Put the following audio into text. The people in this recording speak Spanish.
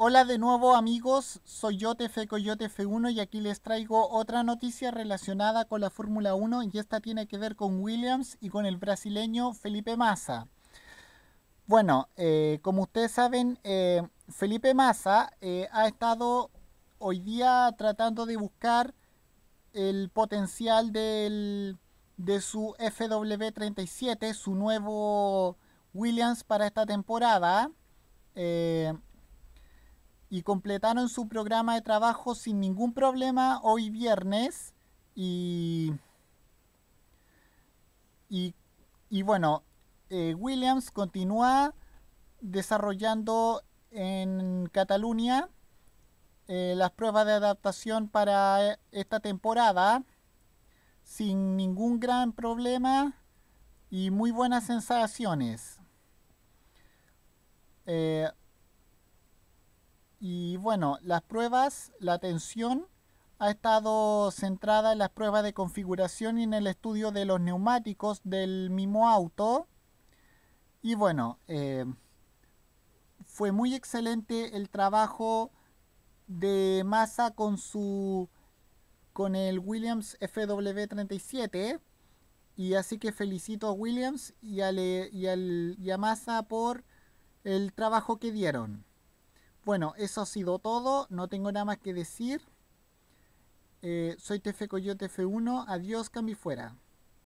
Hola de nuevo amigos, soy yo TF Coyote F1 y aquí les traigo otra noticia relacionada con la Fórmula 1 y esta tiene que ver con Williams y con el brasileño Felipe Massa. Bueno, eh, como ustedes saben, eh, Felipe Massa eh, ha estado hoy día tratando de buscar el potencial del, de su FW37, su nuevo Williams para esta temporada y completaron su programa de trabajo sin ningún problema hoy viernes y, y, bueno, eh, Williams continúa desarrollando en Cataluña eh, las pruebas de adaptación para esta temporada sin ningún gran problema y muy buenas sensaciones. Eh, bueno, las pruebas, la atención ha estado centrada en las pruebas de configuración y en el estudio de los neumáticos del mismo auto. Y bueno, eh, fue muy excelente el trabajo de Massa con su con el Williams FW37 y así que felicito a Williams y, a, al, y a Massa por el trabajo que dieron. Bueno, eso ha sido todo. No tengo nada más que decir. Eh, soy TF Coyote F1. Adiós, cambio fuera.